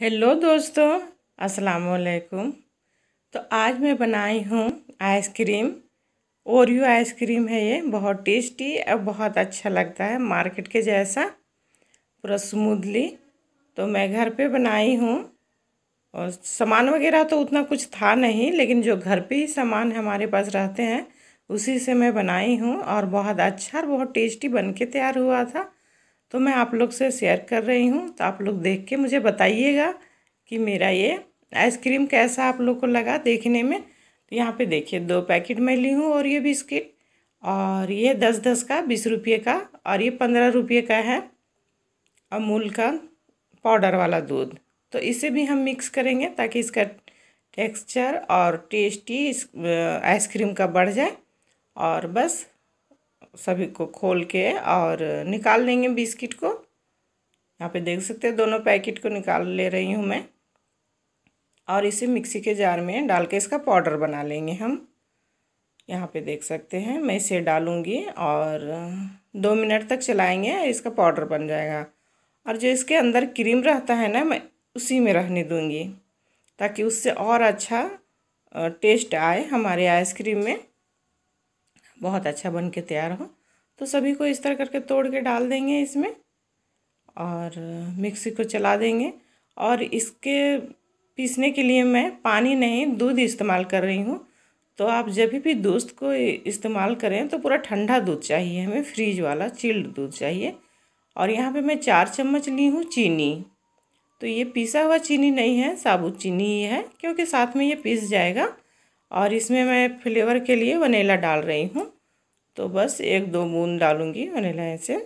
hello दोस्तों अस्सलाम वालेकुम तो आज मैं बनाई हूँ आइसक्रीम ओरियो आइसक्रीम है ये बहुत टेस्टी और बहुत अच्छा लगता है मार्केट के जैसा पूरा स्मूदली तो मैं घर पे बनाई हूँ और सामान वगैरह तो उतना कुछ था नहीं लेकिन जो घर पे ही सामान हमारे पास रहते हैं उसी से मैं बनाई हूँ और बहुत अच्छा और बहुत टेस्टी बन के तैयार हुआ था तो मैं आप लोग से शेयर कर रही हूँ तो आप लोग देख के मुझे बताइएगा कि मेरा ये आइसक्रीम कैसा आप लोग को लगा देखने में तो यहाँ पे देखिए दो पैकेट मैं ली हूँ और ये बिस्किट और ये दस दस का बीस रुपये का और ये पंद्रह रुपये का है अमूल का पाउडर वाला दूध तो इसे भी हम मिक्स करेंगे ताकि इसका टेक्सचर और टेस्टी इस आइसक्रीम का बढ़ जाए और बस सभी को खोल के और निकाल लेंगे बिस्किट को यहाँ पे देख सकते हैं दोनों पैकेट को निकाल ले रही हूँ मैं और इसे मिक्सी के जार में डाल के इसका पाउडर बना लेंगे हम यहाँ पे देख सकते हैं मैं इसे डालूँगी और दो मिनट तक चलाएंगे इसका पाउडर बन जाएगा और जो इसके अंदर क्रीम रहता है ना मैं उसी में रहने दूँगी ताकि उससे और अच्छा टेस्ट आए हमारे आइसक्रीम में बहुत अच्छा बन के तैयार हो तो सभी को इस तरह करके तोड़ के डाल देंगे इसमें और मिक्सी को चला देंगे और इसके पीसने के लिए मैं पानी नहीं दूध इस्तेमाल कर रही हूँ तो आप जब भी दूध को इस्तेमाल करें तो पूरा ठंडा दूध चाहिए हमें फ्रीज वाला चिल्ड दूध चाहिए और यहाँ पे मैं चार चम्मच ली हूँ चीनी तो ये पीसा हुआ चीनी नहीं है साबुत चीनी ही है क्योंकि साथ में ये पीस जाएगा और इसमें मैं फ्लेवर के लिए वनीला डाल रही हूँ तो बस एक दो बूंद डालूँगी वनीला ऐसे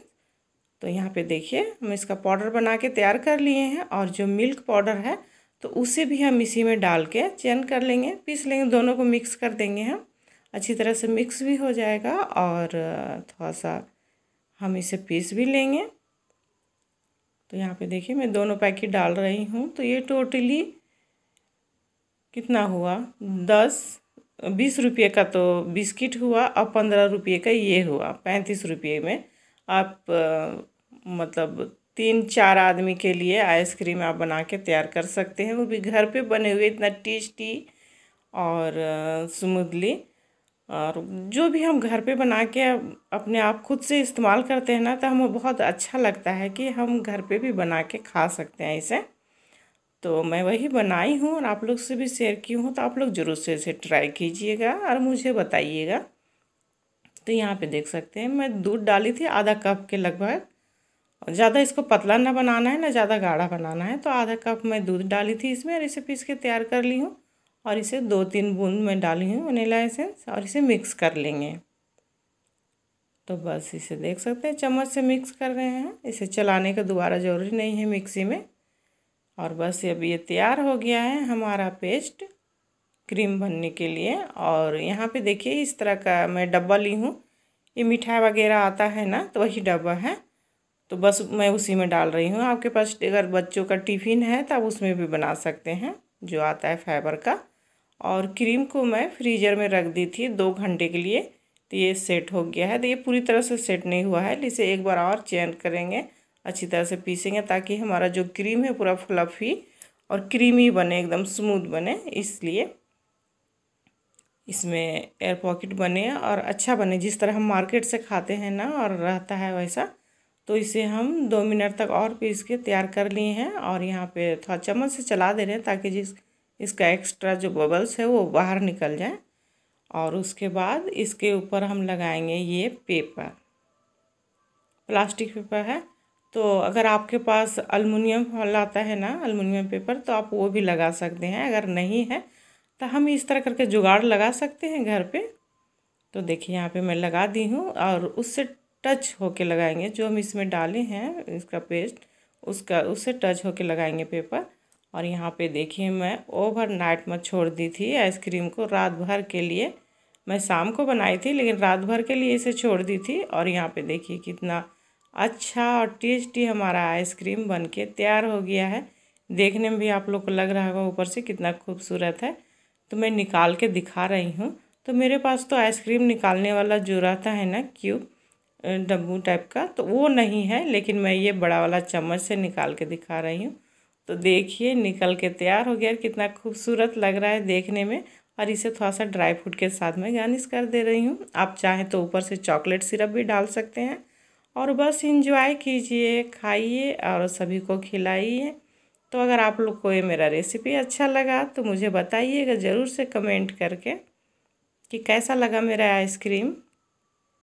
तो यहाँ पे देखिए हम इसका पाउडर बना के तैयार कर लिए हैं और जो मिल्क पाउडर है तो उसे भी हम इसी में डाल के चैन कर लेंगे पीस लेंगे दोनों को मिक्स कर देंगे हम अच्छी तरह से मिक्स भी हो जाएगा और थोड़ा सा हम इसे पीस भी लेंगे तो यहाँ पे देखिए मैं दोनों पैकेट डाल रही हूँ तो ये टोटली कितना हुआ दस बीस रुपये का तो बिस्किट हुआ और पंद्रह रुपये का ये हुआ पैंतीस रुपये में आप आ, मतलब तीन चार आदमी के लिए आइसक्रीम आप बना के तैयार कर सकते हैं वो भी घर पे बने हुए इतना टेस्टी और स्मूदली और जो भी हम घर पे बना के अपने आप खुद से इस्तेमाल करते हैं ना तो हमें बहुत अच्छा लगता है कि हम घर पे भी बना के खा सकते हैं इसे तो मैं वही बनाई हूँ और आप लोग से भी शेयर की हूँ तो आप लोग ज़रूर से इसे ट्राई कीजिएगा और मुझे बताइएगा तो यहाँ पे देख सकते हैं मैं दूध डाली थी आधा कप के लगभग और ज़्यादा इसको पतला ना बनाना है ना ज़्यादा गाढ़ा बनाना है तो आधा कप मैं दूध डाली थी इसमें और इसे पीस के तैयार कर ली हूँ और इसे दो तीन बूंद में डाली हूँ वनीला एसेंस और इसे मिक्स कर लेंगे तो बस इसे देख सकते हैं चम्मच से मिक्स कर रहे हैं इसे चलाने का दोबारा ज़रूरी नहीं है मिक्सी में और बस अब ये तैयार हो गया है हमारा पेस्ट क्रीम बनने के लिए और यहाँ पे देखिए इस तरह का मैं डब्बा ली हूँ ये मिठाई वगैरह आता है ना तो वही डब्बा है तो बस मैं उसी में डाल रही हूँ आपके पास अगर बच्चों का टिफ़िन है तो आप उसमें भी बना सकते हैं जो आता है फाइबर का और क्रीम को मैं फ्रीजर में रख दी थी दो घंटे के लिए तो ये सेट हो गया है तो ये पूरी तरह से सेट नहीं हुआ है इसे एक बार और चेंज करेंगे अच्छी तरह से पीसेंगे ताकि हमारा जो क्रीम है पूरा फ्लफी और क्रीमी बने एकदम स्मूथ बने इसलिए इसमें एयर पॉकेट बने और अच्छा बने जिस तरह हम मार्केट से खाते हैं ना और रहता है वैसा तो इसे हम दो मिनट तक और पीस के तैयार कर लिए हैं और यहाँ पे थोड़ा चम्मच से चला दे रहे हैं ताकि जिस इसका एक्स्ट्रा जो बबल्स है वो बाहर निकल जाए और उसके बाद इसके ऊपर हम लगाएंगे ये पेपर प्लास्टिक पेपर है तो अगर आपके पास अलमुनियम फॉल आता है ना अलमुनियम पेपर तो आप वो भी लगा सकते हैं अगर नहीं है तो हम इस तरह करके जुगाड़ लगा सकते हैं घर पे तो देखिए यहाँ पे मैं लगा दी हूँ और उससे टच होके लगाएंगे जो हम इसमें डाले हैं इसका पेस्ट उसका उससे टच होके लगाएंगे पेपर और यहाँ पे देखिए मैं ओवर नाइट में छोड़ दी थी आइसक्रीम को रात भर के लिए मैं शाम को बनाई थी लेकिन रात भर के लिए इसे छोड़ दी थी और यहाँ पर देखिए कितना अच्छा और टेस्टी हमारा आइसक्रीम बन के तैयार हो गया है देखने में भी आप लोग को लग रहा होगा ऊपर से कितना खूबसूरत है तो मैं निकाल के दिखा रही हूँ तो मेरे पास तो आइसक्रीम निकालने वाला जो रहता है ना क्यूब डब्बू टाइप का तो वो नहीं है लेकिन मैं ये बड़ा वाला चम्मच से निकाल के दिखा रही हूँ तो देखिए निकल के तैयार हो गया कितना खूबसूरत लग रहा है देखने में और इसे थोड़ा सा ड्राई फ्रूट के साथ में गार्निश कर दे रही हूँ आप चाहें तो ऊपर से चॉकलेट सिरप भी डाल सकते हैं और बस इंजॉय कीजिए खाइए और सभी को खिलाइए तो अगर आप लोग को ये मेरा रेसिपी अच्छा लगा तो मुझे बताइएगा ज़रूर से कमेंट करके कि कैसा लगा मेरा आइसक्रीम